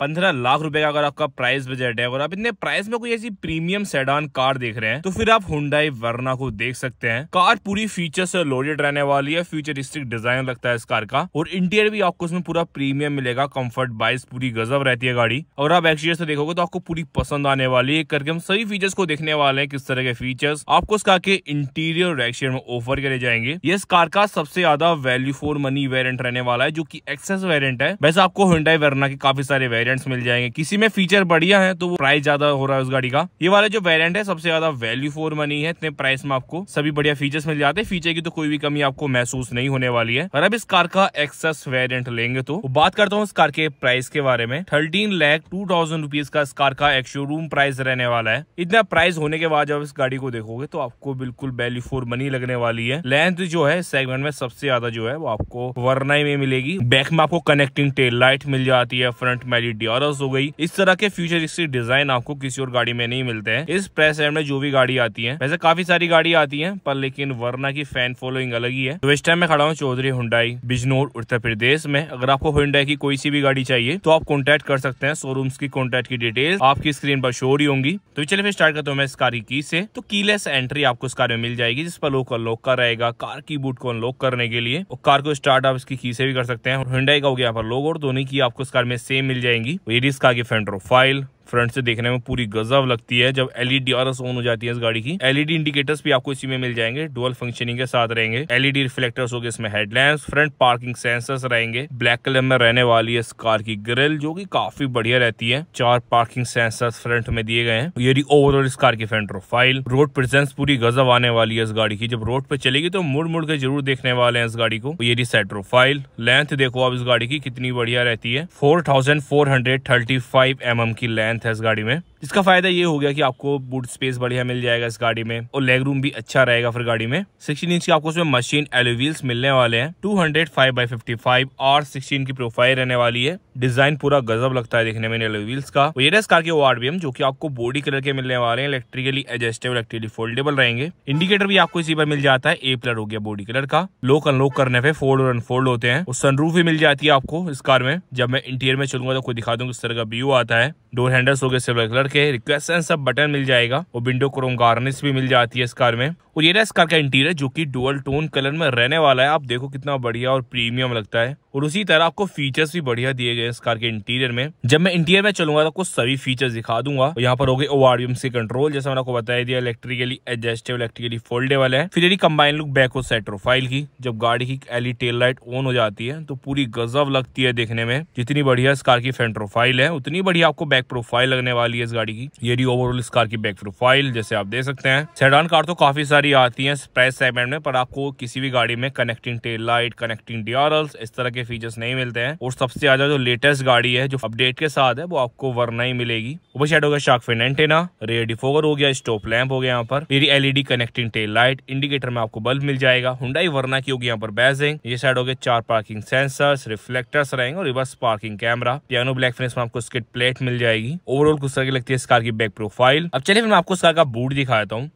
पंद्रह लाख रुपए का अगर आपका प्राइस बजट है और आप इतने प्राइस में कोई ऐसी प्रीमियम सेडान कार देख रहे हैं तो फिर आप हुडाई वर्ना को देख सकते हैं कार पूरी फीचर से लोडेड रहने वाली है फ्यूचरिस्टिक डिजाइन लगता है इस कार का और इंटीरियर भी आपको उसमें पूरा प्रीमियम मिलेगा कम्फर्ट बाइस पूरी गजब रहती है गाड़ी और आप एक्सटीरियर से देखोगे तो आपको पूरी पसंद आने वाली है करके हम सभी फीचर्स को देखने वाले हैं किस तरह के फीचर्स आपको इस कार के इंटीरियर और एक्सटीरियर में ऑफर करे जाएंगे ये इस कार का सबसे ज्यादा वैल्यू फॉर मनी वेरियंट रहने वाला है जो की एक्सेस वेरियंट है वैसे आपको हुडाई वर्ना के काफी सारे वेरियंट वेरिएंट्स मिल जाएंगे किसी में फीचर बढ़िया है तो वो प्राइस ज्यादा हो रहा है उस गाड़ी का ये वाला जो वेरियंट है सबसे ज्यादा वैल्यू फॉर मनी है इतने प्राइस में आपको सभी बढ़िया फीचर्स मिल जाते हैं फीचर की तो कोई भी कमी आपको महसूस नहीं होने वाली है और अब इस कार का एक्सेस वेरियंट लेंगे तो बात करता हूँ इस कार के प्राइस के बारे में thirteen lakh two thousand rupees का इस कार का एक शोरूम प्राइस रहने वाला है इतना प्राइस होने के बाद जब इस गाड़ी को देखोगे तो आपको बिल्कुल वैल्यू फॉर मनी लगने वाली है लेंथ जो है सेगमेंट में सबसे ज्यादा जो है वो आपको वरना में मिलेगी बैक में आपको कनेक्टिंग टेल लाइट मिल जाती है फ्रंट में डिओरस हो गई इस तरह के फ्यूचरिस्टिक डिजाइन आपको किसी और गाड़ी में नहीं मिलते हैं इस प्रेस एंड में जो भी गाड़ी आती है वैसे काफी सारी गाड़ी आती है पर लेकिन वर्ना की फैन फॉलोइंग अलग ही है तो इस टाइम मैं खड़ा हूँ चौधरी हुडाई बिजनौर उत्तर प्रदेश में अगर आपको हुडाई की कोई सी भी गाड़ी चाहिए तो आप कॉन्टेक्ट कर सकते हैं शोरूम की कॉन्टेक्ट की डिटेल आपकी स्क्रीन पर शो रही होंगी तो चलिए फिर स्टार्ट करता हूँ मैं इस कार की से तो कीलेस एंट्री आपको इस कार में मिल जाएगी जिस पर लोग अनलॉक कर रहेगा कार की बूट को अनलॉक करने के लिए और कार को स्टार्ट आप इसकी की से भी कर सकते हैं हुडाई का हो गया यहाँ पर लोग और दोनों की आपको इस कार में सेम मिल जाएंगे ಆಗಿ ಇರಿಸ್ಗಾಗಿ ಫ್ರೆಂಡ್ ಪ್ರೊಫೈಲ್ फ्रंट से देखने में पूरी गजब लगती है जब एलईडी और ऑन हो जाती है इस गाड़ी की एलईडी इंडिकेटर्स e भी आपको इसी में मिल जाएंगे डुअल फंक्शनिंग के साथ रहेंगे एलईडी रिफ्लेक्टर्स हो गए इसमें हेडलैम्प फ्रंट पार्किंग सेंसर्स रहेंगे ब्लैक कलर में रहने वाली है इस कार की ग्रिल जो की काफी बढ़िया रहती है चार पार्किंग सेंसर्स फ्रंट में दिए गए हैं ये ओवरऑल इस कार की फ्रंट प्रोफाइल रोड प्रेजेंस पूरी गजब आने वाली है इस गाड़ी की जब रोड पर चलेगी तो मुड़ मुड़ के जरूर देखने वाले हैं इस गाड़ी को ये सेट प्रोफाइल लेंथ देखो आप इस गाड़ी की कितनी बढ़िया रहती है four thousand four hundred thirty five M M की लेंथ लेंथ है इस गाड़ी में इसका फायदा ये हो गया कि आपको बूट स्पेस बढ़िया मिल जाएगा इस गाड़ी में और लेग रूम भी अच्छा रहेगा फिर गाड़ी में सिक्सटीन इंच की आपको उसमें मशीन एलोवील्स मिलने वाले हैं two hundred five by fifty five और सिक्सटीन की प्रोफाइल रहने वाली है डिजाइन पूरा गजब लगता है देखने में व्हील्स का ये इस कार के वो आरबीएम जो कि आपको बॉडी कलर के मिलने वाले हैं इलेक्ट्रिकली एडजस्टेबल इलेक्ट्रिकली फोल्डेबल रहेंगे इंडिकेटर भी आपको इसी पर मिल जाता है ए प्लर हो गया बॉडी कलर का लोक अनलोक करने पे फोल्ड और अनफोल्ड होते हैं और सनरूफ भी मिल जाती है आपको इस कार में जब मैं इंटीरियर में चलूंगा तो कोई दिखा दूंगा इस तरह का व्यू आता है डोर हैंडल्स हो गए सिल्वर कलर के रिक्वेस्ट सब बटन मिल जाएगा और विंडो क्रोम गार्निस भी मिल जाती है इस कार में और ये रहा इस कार का इंटीरियर जो कि डुअल टोन कलर में रहने वाला है आप देखो कितना बढ़िया और प्रीमियम लगता है और उसी तरह आपको फीचर्स भी बढ़िया दिए गए इस कार के इंटीरियर में जब मैं इंटीरियर में चलूंगा तो आपको सभी फीचर्स दिखा दूंगा यहाँ पर हो गए ओआरवीएम से कंट्रोल जैसे मैंने आपको बताया दिया इलेक्ट्रिकली एडजस्टेबल इलेक्ट्रिकली फोल्डेबल है फिर यदि कंबाइन लुक बैक हो साइड की जब गाड़ी की एलई टेल लाइट ऑन हो जाती है तो पूरी गजब लगती है देखने में जितनी बढ़िया इस कार की फ्रंट प्रोफाइल है उतनी बढ़िया आपको बैक प्रोफाइल लगने वाली है इस गाड़ी की ये ओवरऑल इस कार की बैक प्रोफाइल जैसे आप देख सकते हैं सेडान कार तो काफी सारी सारी आती हैं प्राइस सेगमेंट में पर आपको किसी भी गाड़ी में connecting tail light connecting DRL इस तरह के फीचर्स नहीं मिलते हैं और सबसे ज्यादा जो लेटेस्ट गाड़ी है जो अपडेट के साथ है वो आपको वरना ही मिलेगी ऊपर शेड होगा shark fin antenna rear defogger हो गया स्टोप लैम्प हो गया यहाँ पर मेरी LED connecting tail light indicator में आपको बल्ब मिल जाएगा हुडाई वरना की होगी यहाँ पर बैजिंग ये साइड हो गए चार पार्किंग सेंसर रिफ्लेक्टर्स रहेंगे और reverse parking camera piano black finish में आपको स्किट प्लेट मिल जाएगी ओवरऑल कुछ तरह की लगती है इस कार की बैक प्रोफाइल अब चलिए मैं आपको इस कार का बूट दिखाता हूँ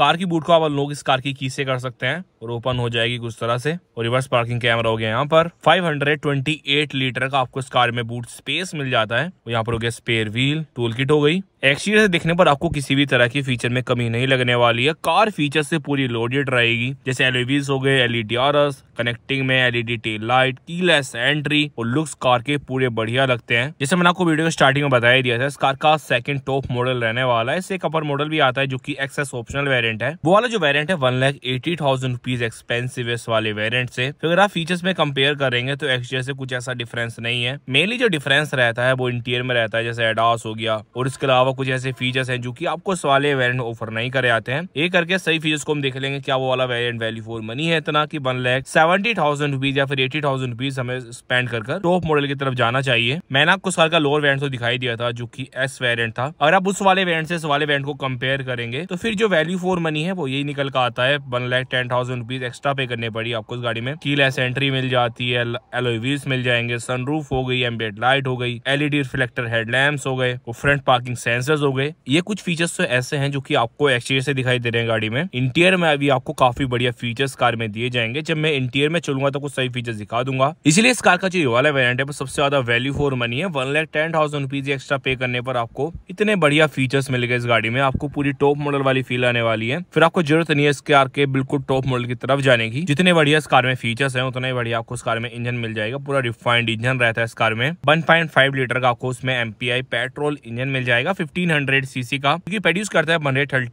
कार की बूट को आप अनलॉक इस कार की की से कर सकते हैं और ओपन हो जाएगी कुछ तरह से और रिवर्स पार्किंग कैमरा हो गया यहाँ पर 528 लीटर का आपको इस कार में बूट स्पेस मिल जाता है और यहाँ पर हो गया स्पेयर व्हील टूल किट हो गई एक्सटीरियर से देखने पर आपको किसी भी तरह की फीचर में कमी नहीं लगने वाली है कार फीचर से पूरी लोडेड रहेगी जैसे एलईडीज e हो गए एलईडी आर कनेक्टिंग में LED tail light keyless entry और लुक्स कार के पूरे बढ़िया लगते हैं जैसे मैंने आपको वीडियो के स्टार्टिंग में बताया दिया था इस कार का सेकंड टॉप मॉडल रहने वाला है इससे एक अपर मॉडल भी आता है जो की एक्सेस ऑप्शनल वेरियंट है वो वाला जो वेरियंट है one lakh eighty thousand rupees expensive है इस वाले वेरियंट से तो अगर आप फीचर्स में कंपेयर करेंगे तो एक्सजे से कुछ ऐसा डिफरेंस नहीं है मेनली जो डिफरेंस रहता है वो इंटीरियर में रहता है जैसे एडास हो गया और इसके अलावा कुछ ऐसे फीचर्स हैं जो कि आपको इस वाले वेरियंट ऑफर नहीं करे आते हैं ये करके सही फीचर्स को हम देख लेंगे क्या वो वाला वेरियंट वैल्यू फॉर मनी है इतना की one lakh seventy thousand rupees या फिर एटी थाउजेंड रुपीज हमें स्पेंड कर टॉप मॉडल की तरफ जाना चाहिए मैंने आपको साल का लोअर वेरियंट तो दिखाई दिया था जो की एस वेरियंट था अगर आप उस वाले वेरियंट से इस वाले वेरियंट को कंपेयर करेंगे तो फिर जो वैल्यू फॉर मनी है वो यही निकल का आता है one lakh ten thousand thousand rupees extra pay करने पड़ी आपको इस गाड़ी में कीलेस एंट्री मिल जाती है एलोईवीज मिल जाएंगे सनरूफ हो गई एम्बेड लाइट हो गई एलईडी रिफ्लेक्टर हेडलैम्प हो गए और फ्रंट पार्किंग सेंसर्स हो गए ये कुछ फीचर्स तो ऐसे हैं जो की आपको एक्सचेंज से दिखाई दे रहे हैं गाड़ी में इंटीरियर में अभी आपको काफी बढ़िया फीचर्स कार में दिए जाएंगे जब मैं इंटीरियर में चलूंगा तो कुछ सही फीचर्स दिखा दूंगा इसलिए इस कार का जो वाला वेरियंट है सबसे ज्यादा वैल्यू फॉर मनी है one lakh ten thousand rupees extra pay करने पर आपको इतने बढ़िया फीचर्स मिल गए इस गाड़ी में आपको पूरी टॉप मॉडल वाली फील आने वाली है फिर आपको जरूरत नहीं है इस कार के बिल्कुल टॉप मॉडल की तरफ की जितने बढ़िया इस कार में फीचर्स है उतने बढ़िया आपको इस कार में इंजन मिल जाएगा पूरा रिफाइंड इंजन रहता है इस कार में वन पॉइंट फाइव लीटर का आपको उसमें एमपीआई पेट्रोल इंजन मिल जाएगा फिफ्टीन सीसी का क्योंकि प्रोड्यूस करता है वन हंड्रेड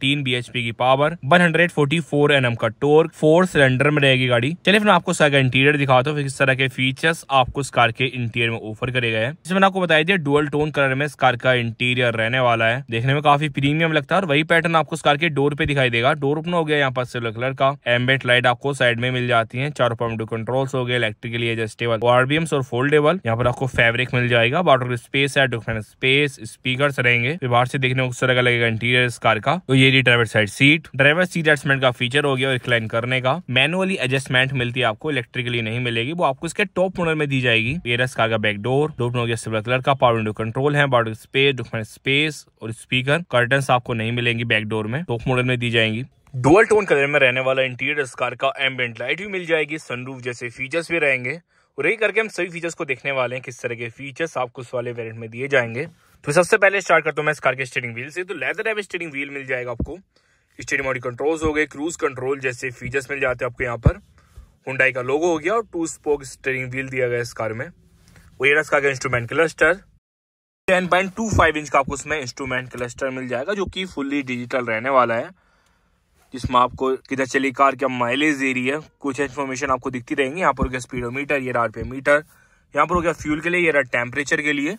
की पावर वन हंड्रेड एनएम का टोर्क फोर सिलेंडर में रहेगी गाड़ी चलिए फिर मैं आपको सारा इंटीरियर दिखाता हूँ किस तरह के फीचर्स आपको इस कार के इंटीरियर में ऑफर करे गए जिसमें आपको बताया दिया डुअल टोन कलर में इस कार का इंटीरियर रहने वाला है देखने में काफी प्रीमियम लगता है और वही पैटर्न आपको इस कार के डोर पे दिखाई देगा डोर ओपन हो गया यहाँ पर सिल्वर कलर का एम्बेट स्लाइड आपको साइड में मिल जाती है चारों पॉइंट कंट्रोल्स हो गए इलेक्ट्रिकली एडजस्टेबल आरबीएम्स और फोल्डेबल यहाँ पर आपको फैब्रिक मिल जाएगा वाटर स्पेस है डिफरेंट स्पेस स्पीकर रहेंगे बाहर से देखने को उस तरह लगेगा इंटीरियर इस कार का तो ये driver side seat driver seat adjustment का फीचर हो गया और रिक्लाइन करने का मैनुअली एडजस्टमेंट मिलती है आपको इलेक्ट्रिकली नहीं मिलेगी वो आपको इसके टॉप मॉडल में दी जाएगी एरस कार का बैक डोर डोर हो गया सिल्वर कलर का पावर विंडो कंट्रोल है बॉर्डर स्पेस डिफरेंट स्पेस और स्पीकर कर्टन आपको नहीं मिलेंगी बैक डोर में टॉप मॉडल में दी जाएंगी डुअल टोन कलर में रहने वाला इंटीरियर इस कार का एम्बेंट लाइट भी मिल जाएगी सनरूफ जैसे फीचर्स भी रहेंगे और यही करके हम सभी फीचर्स को देखने वाले हैं किस तरह के फीचर्स आपको उस वाले वेरियंट में दिए जाएंगे तो सबसे पहले स्टार्ट करता हूँ मैं इस कार के स्टीयरिंग व्हील से तो लेदर टाइप स्टीयरिंग व्हील मिल जाएगा आपको स्टीयरिंग बॉडी कंट्रोल्स हो गए क्रूज कंट्रोल जैसे फीचर्स मिल जाते हैं आपको यहाँ पर हुडाई का लोगो हो गया और टू स्पोक स्टीयरिंग व्हील दिया गया इस कार में वो ये इसका इंस्ट्रूमेंट क्लस्टर फाइव इंच का आपको उसमें इंस्ट्रूमेंट क्लस्टर मिल जाएगा जो कि फुल्ली डिजिटल रहने वाला है जिसमें आपको किधर चली कार क्या माइलेज दे रही है कुछ इन्फॉर्मेशन आपको दिखती रहेंगी यहाँ पर हो गया स्पीडोमीटर ये पे मीटर यहाँ पर हो गया फ्यूल के लिए ये रहा टेम्परेचर के लिए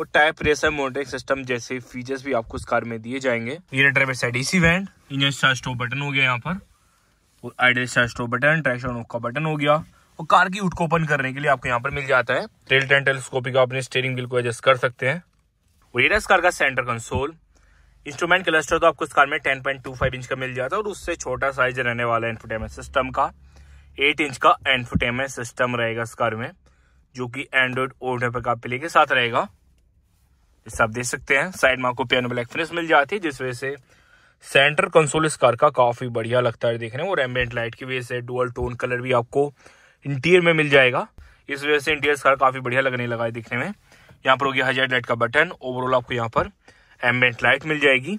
और टायर प्रेशर मोनिटरिंग सिस्टम जैसे फीचर्स भी आपको इस कार में दिए जाएंगे ये driver side A C vent engine start stop button हो गया यहाँ पर और idle start stop button traction off का बटन हो गया और कार की उठ को ओपन करने के लिए आपको यहाँ पर मिल जाता है टेल टेन टेलीस्कोपिक का अपने स्टेयरिंग व्हील को एडजस्ट कर सकते हैं और ये रहा इस कार का सेंटर कंसोल इंस्ट्रूमेंट क्लस्टर तो आपको इस कार में 10.25 इंच का मिल जाता है और उससे छोटा साइज रहने वाला एनफोटेमेंट सिस्टम का 8 इंच का एनफोटेमेंट सिस्टम रहेगा इस कार में जो कि एंड्रॉयड ऑटो पे प्ले के साथ रहेगा जैसे आप देख सकते हैं साइड में आपको पियानो ब्लैक फिनिश मिल जाती है जिस वजह से सेंटर कंसोल इस कार का काफ़ी बढ़िया लगता है देखने और एम्बेंट लाइट की वजह से डुअल टोन कलर भी आपको इंटीरियर में मिल जाएगा इस वजह से इंटीरियर कार काफ़ी बढ़िया लगने लगा है दिखने में यहाँ पर होगी हजार लाइट का बटन ओवरऑल आपको यहाँ पर एम्बेंट लाइट मिल जाएगी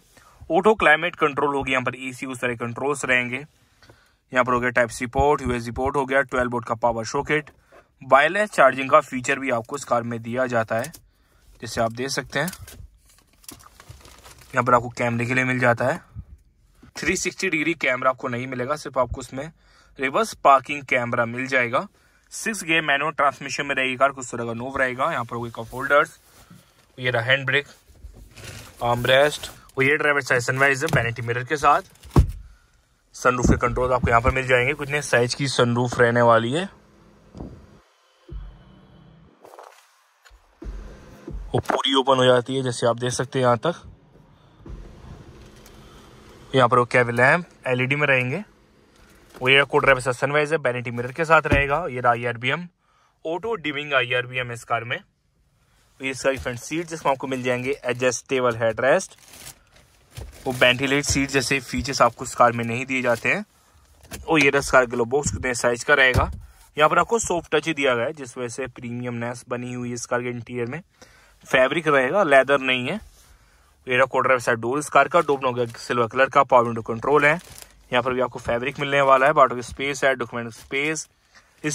ऑटो क्लाइमेट कंट्रोल होगी यहाँ पर सी e उस तरह कंट्रोल्स रहेंगे यहाँ पर हो गया type C port USB port हो गया ट्वेल्व बोर्ड का पावर शोकेट वायरलेस चार्जिंग का फीचर भी आपको इस कार में दिया जाता है जिससे आप दे सकते हैं यहाँ पर आपको कैमरे के लिए मिल जाता है 360 डिग्री कैमरा आपको नहीं मिलेगा सिर्फ आपको उसमें रिवर्स पार्किंग कैमरा मिल जाएगा सिक्स गेयर मैनुअल ट्रांसमिशन में रहेगी कार कुछ तरह का नोव रहेगा यहाँ पर होगी का होल्डर्स ये रहा हैंड ब्रेक आमरेस्ट और ये ड्राइवर साइज सनवाइज है पेनिटी मिरर के साथ सनरूफ के कंट्रोल आपको यहाँ पर मिल जाएंगे कुछ नहीं साइज की सनरूफ रहने वाली है वो पूरी ओपन हो जाती है जैसे आप देख सकते हैं यहाँ तक यहाँ पर वो कैब लैम्प एलईडी में रहेंगे वो ये को ड्राइवर साइज सनवाइज है पेनिटी मिरर के साथ रहेगा ये रहा I auto dimming I R B M इस कार में तो ये सारी फ्रंट सीट जिसमें आपको मिल जाएंगे एडजस्टेबल हेडरेस्ट वो वेंटिलेट सीट जैसे फीचर्स आपको इस कार में नहीं दिए जाते हैं और ये रस कार ग्लो बॉक्स कितने साइज का रहेगा यहाँ पर आपको सॉफ्ट टच ही दिया गया है जिस वजह से प्रीमियमनेस बनी हुई है इस कार के इंटीरियर में फैब्रिक रहेगा लेदर नहीं है मेरा कोडर साइड डोर इस कार का डोबन हो गया सिल्वर कलर का पावर विंडो कंट्रोल है यहाँ पर भी आपको फैब्रिक मिलने वाला है बाटो की स्पेस है डॉक्यूमेंट स्पेस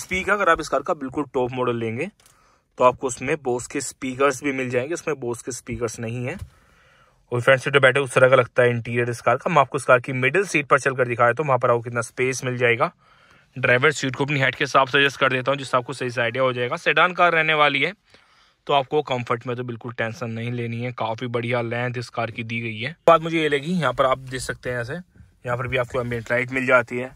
स्पीकर अगर आप इस कार का बिल्कुल टॉप मॉडल लेंगे तो आपको उसमें बोस के स्पीकर्स भी मिल जाएंगे उसमें बोस के स्पीकर्स नहीं है और फ्रंट सीट पर बैठे उस तरह का लगता है इंटीरियर इस कार का मैं आपको इस कार की मिडिल सीट पर चलकर दिखाया तो वहाँ पर आपको कितना स्पेस मिल जाएगा ड्राइवर सीट को अपनी हेड के हिसाब सजेस्ट कर देता हूँ जिससे आपको सही से आइडिया हो जाएगा सेडान कार रहने वाली है तो आपको कंफर्ट में तो बिल्कुल टेंशन नहीं लेनी है काफ़ी बढ़िया लेंथ इस कार की दी गई है बात मुझे ये लगी यहाँ पर आप देख सकते हैं ऐसे यहाँ पर भी आपको एम्बियट लाइट मिल जाती है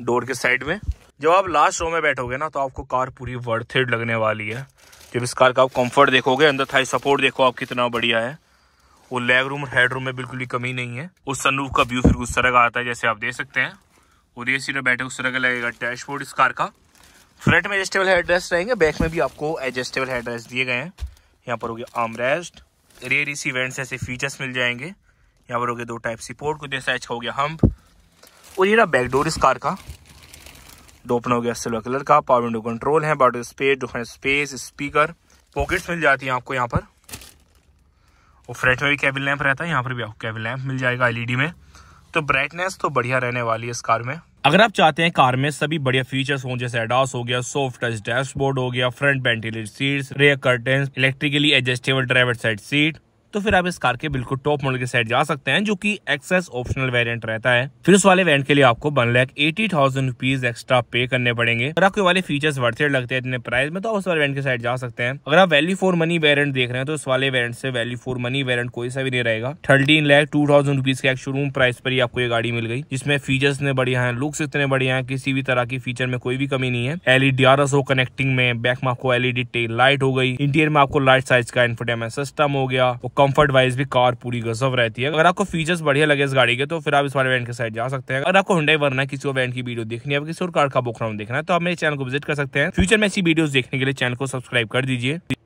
डोर के साइड में जब आप लास्ट रो में बैठोगे ना तो आपको कार पूरी वर्थेड लगने वाली है जब इस कार का आप कंफर्ट देखोगे अंदर थाई सपोर्ट देखो आप कितना बढ़िया है वो लेग रूम और हेड रूम में बिल्कुल ही कमी नहीं है उस सनरूफ का व्यू फिर उस तरह का आता है जैसे आप देख सकते हैं और ये सीट बैठे उस तरह का लगेगा डैशबोर्ड इस कार का फ्रंट में एडजस्टेबल हेड रेस्ट रहेंगे बैक में भी आपको एडजस्टेबल हेड रेस्ट दिए गए हैं यहाँ पर हो गया आमरेस्ट रेस्ट रेयर इसी इवेंट्स ऐसे फीचर्स मिल जाएंगे यहाँ पर हो गए दो टाइप सी पोर्ट को जैसे एच का हो गया हम्प और ये ना बैकडोर इस कार का दो ओपन हो गया सिल्वर कलर का पावर विंडो कंट्रोल है बाटो space different space speaker pockets मिल जाती हैं आपको यहाँ पर और फ्रंट में भी कैबिन लैंप रहता है यहाँ पर भी आपको कैबिन लैंप मिल जाएगा एलईडी में तो ब्राइटनेस तो बढ़िया रहने वाली है इस कार में अगर आप चाहते हैं कार में सभी बढ़िया फीचर्स हों जैसे एडास हो गया सॉफ्ट टच डैशबोर्ड हो गया front ventilated seats rear curtain electrically adjustable driver side seat तो फिर आप इस कार के बिल्कुल टॉप मॉडल के साइड जा सकते हैं जो कि एक्सेस ऑप्शनल वेरिएंट रहता है फिर उस वाले वेरिएंट के लिए आपको one lakh eighty thousand rupees extra pay करने पड़ेंगे अगर आपके वाले फीचर्स एड लगते हैं इतने प्राइस में तो आप उस वाले वेरिएंट के साइड जा सकते हैं अगर आप वैल्यू फॉर मनी वेरेंट देख रहे हैं तो उस वाले वेरेंट से वैल्यू फॉर मनी वेरेंट कोई सा भी नहीं रहेगा thirteen lakh two thousand rupees के शोरूम प्राइस पर ही आपको ये गाड़ी मिल गई जिसमें फीचर्स इतने बढ़िया है लुक्स इतने बढ़िया है किसी भी तरह की फीचर में कोई भी कमी नहीं है एलईडी आर एस कनेक्टिंग में बैक में आपको एलईडी टेल लाइट हो गई इंटीरियर में आपको लाइट साइज का इन्फोटेनमेंट सिस्टम हो गया कंफर्ट वाइज भी कार पूरी गजब रहती है अगर आपको फीचर्स बढ़िया लगे इस गाड़ी के तो फिर आप इस वाले वैन के साइड जा सकते हैं अगर आपको हुडई वरना किसी और वैन की वीडियो देखनी है किसी और कार का बुक राउंड देखना है तो आप मेरे चैनल को विजिट कर सकते हैं फ्यूचर में ऐसी वीडियो देखने के लिए चैनल को सब्सक्राइब कर दीजिए